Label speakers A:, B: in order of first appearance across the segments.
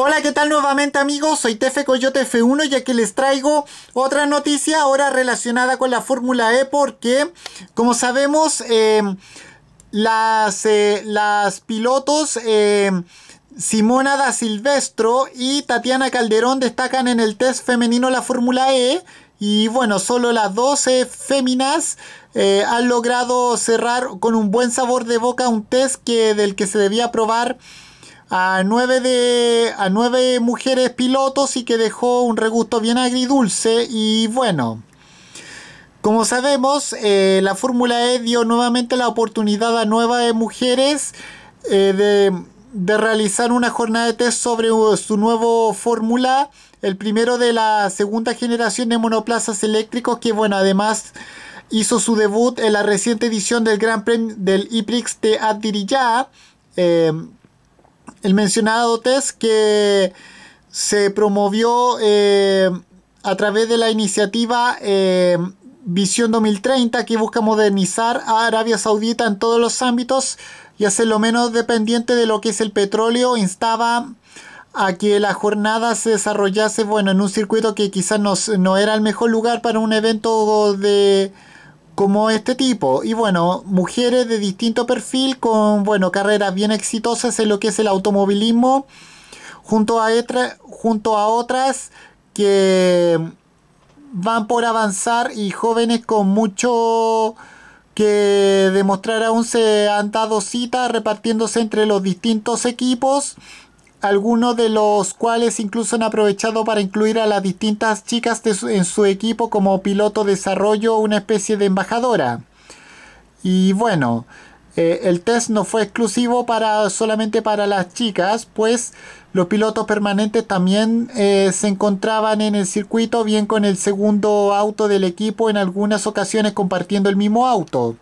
A: Hola, ¿qué tal nuevamente amigos? Soy Tefe Coyote F1 y aquí les traigo otra noticia ahora relacionada con la Fórmula E porque, como sabemos, em, las, eh, las, pilotos... Em, Simona da Silvestro y Tatiana Calderón destacan en el test femenino la Fórmula E. Y bueno, solo las 12 féminas eh, han logrado cerrar con un buen sabor de boca un test que, del que se debía probar a nueve, de, a nueve mujeres pilotos y que dejó un regusto bien agridulce y bueno. Como sabemos, eh, la Fórmula E dio nuevamente la oportunidad a nueve mujeres eh, de, de, realizar una jornada de test sobre uh, su nuevo Fórmula, el primero de la segunda generación de monoplazas eléctricos que, bueno, además hizo su debut en la reciente edición del Gran Premio del IPRIX de Adiriyah. Eh, el mencionado test que se promovió eh, a través de la iniciativa eh, Visión 2030 que busca modernizar a Arabia Saudita en todos los ámbitos y lo menos dependiente de lo que es el petróleo, instaba a que la jornada se desarrollase bueno, en un circuito que quizás no era el mejor lugar para un evento de como este tipo. Y bueno, mujeres de distinto perfil con, bueno, carreras bien exitosas en lo que es el automovilismo, junto a, junto a otras que van por avanzar y jóvenes con mucho que demostrar aún se han dado cita repartiéndose entre los distintos equipos algunos de los cuales incluso han aprovechado para incluir a las distintas chicas en su equipo como piloto de desarrollo, una especie de embajadora. Y bueno, eh, el test no fue exclusivo para, solamente para las chicas, pues los pilotos permanentes también eh, se encontraban en el circuito, bien con el segundo auto del equipo, en algunas ocasiones compartiendo el mismo auto.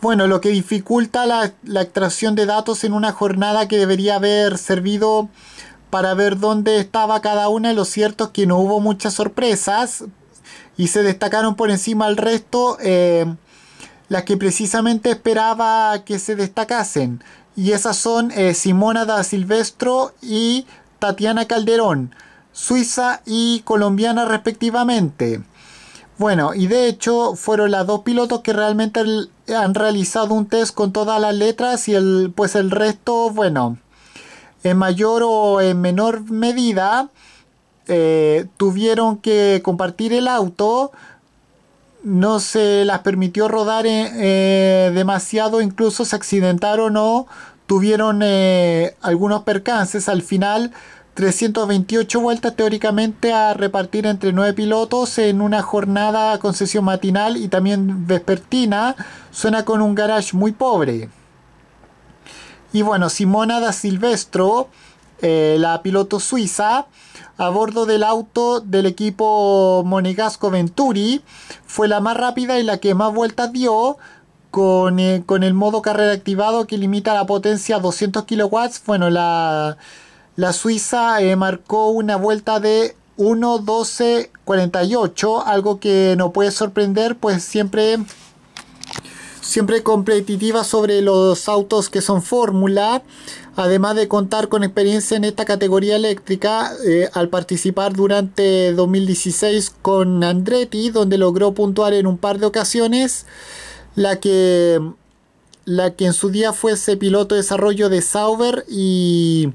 A: Bueno, lo que dificulta la, extracción de datos en una jornada que debería haber servido para ver dónde estaba cada una. Lo cierto es que no hubo muchas sorpresas y se destacaron por encima al resto eh, las que precisamente esperaba que se destacasen. Y esas son eh, Simona da Silvestro y Tatiana Calderón, suiza y colombiana respectivamente. Bueno, y de hecho fueron las dos pilotos que realmente han realizado un test con todas las letras y el, pues el resto, bueno, en mayor o en menor medida eh, tuvieron que compartir el auto, no se las permitió rodar eh, eh, demasiado, incluso se accidentaron o tuvieron algunos percances al final 328 vueltas teóricamente a repartir entre nueve pilotos en una jornada con sesión matinal y también vespertina, suena con un garage muy pobre. Y bueno, Simona da Silvestro, eh, la piloto suiza, a bordo del auto del equipo Monegasco Venturi, fue la más rápida y la que más vueltas dio, con, eh, con, el modo carrera activado que limita la potencia a 200 kW, Bueno, la, la Suiza eh, marcó una vuelta de 1.12.48, algo que no puede sorprender, pues siempre, siempre competitiva sobre los autos que son fórmula. Además de contar con experiencia en esta categoría eléctrica, eh, al participar durante 2016 con Andretti, donde logró puntuar en un par de ocasiones, la que, la que en su día fuese piloto de desarrollo de Sauber y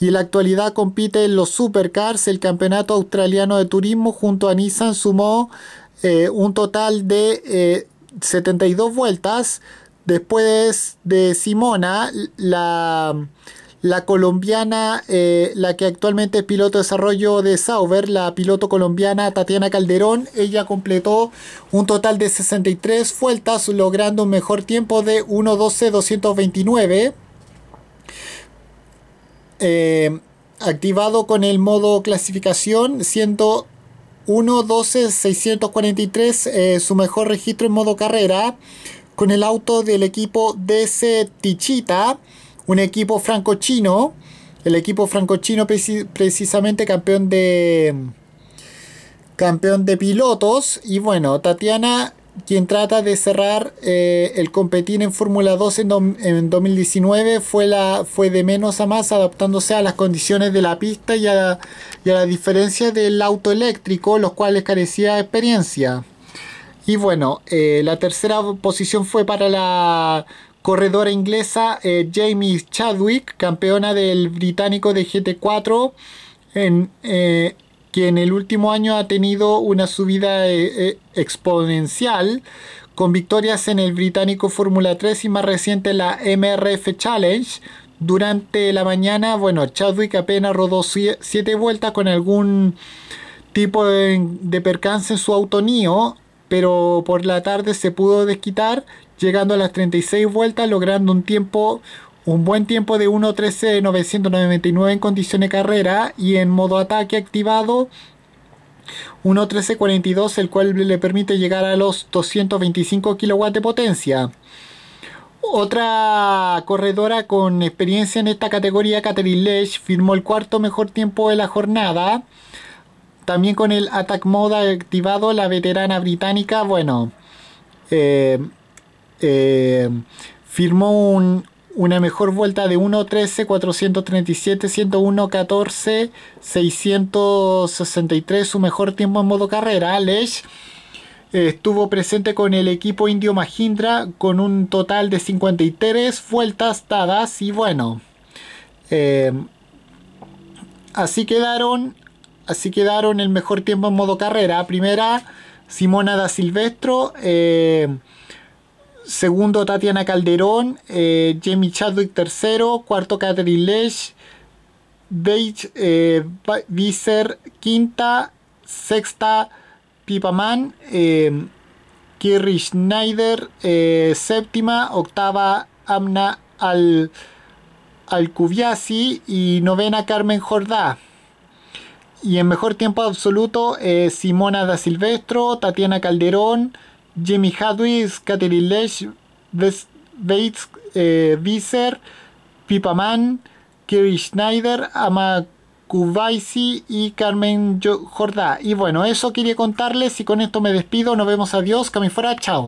A: y en la actualidad compite en los Supercars, el Campeonato Australiano de Turismo junto a Nissan sumó eh, un total de 72 eh, vueltas. Después de Simona, la, la colombiana, eh, la que actualmente es piloto de desarrollo de Sauber, la piloto colombiana Tatiana Calderón, ella completó un total de 63 vueltas, logrando un mejor tiempo de 1.12.229. Eh, activado con el modo clasificación, siendo 12 643 eh, su mejor registro en modo carrera, con el auto del equipo DC Tichita, un equipo franco-chino, el equipo franco-chino precisamente campeón de campeón de pilotos y bueno, Tatiana quien trata de cerrar eh, el competir en Fórmula 2 en, 2019 fue, la, fue de menos a más adaptándose a las condiciones de la pista y a, la diferencia del auto eléctrico, los cuales carecía de experiencia. Y bueno, eh, la tercera posición fue para la corredora inglesa eh, Jamie Chadwick, campeona del británico de GT4 en que en el último año ha tenido una subida eh, eh, exponencial con victorias en el británico Fórmula 3 y más reciente la MRF Challenge. Durante la mañana, bueno, Chadwick apenas rodó 7 vueltas con algún tipo de, de percance en su auto Nio, pero por la tarde se pudo desquitar llegando a las 36 vueltas logrando un tiempo un buen tiempo de 1.13.999 en condición de carrera y en modo ataque activado 1.13.42, el cual le permite llegar a los 225 kW de potencia. Otra corredora con experiencia en esta categoría, Catherine Ledge, firmó el cuarto mejor tiempo de la jornada. También con el Attack Mode activado, la veterana británica, bueno, eh, eh, firmó un una mejor vuelta de 13 437, 101, 14, 663, su mejor tiempo en modo carrera. ¿eh, Lesh estuvo presente con el equipo indio Majindra. con un total de 53 vueltas dadas y bueno. Eh, así quedaron. Así quedaron el mejor tiempo en modo carrera. Primera, Simona da Silvestro. Eh, Segundo, Tatiana Calderón. Eh, Jamie Chadwick, tercero. Cuarto, Catherine Lesh. Beige eh, quinta. Sexta, Pipaman. Eh, Kirri Schneider, eh, séptima. Octava, Amna Al Alcubiasi. Y novena, Carmen Jordá. Y en mejor tiempo absoluto, eh, Simona da Silvestro, Tatiana Calderón. Jimmy Hadwitz, Katherine Lesh, Bates, eh, Visser, Pipa Man, Kerry Schneider, Ama Kubaisi y Carmen Jordá. Y bueno, eso quería contarles y con esto me despido. Nos vemos, adiós, que chao.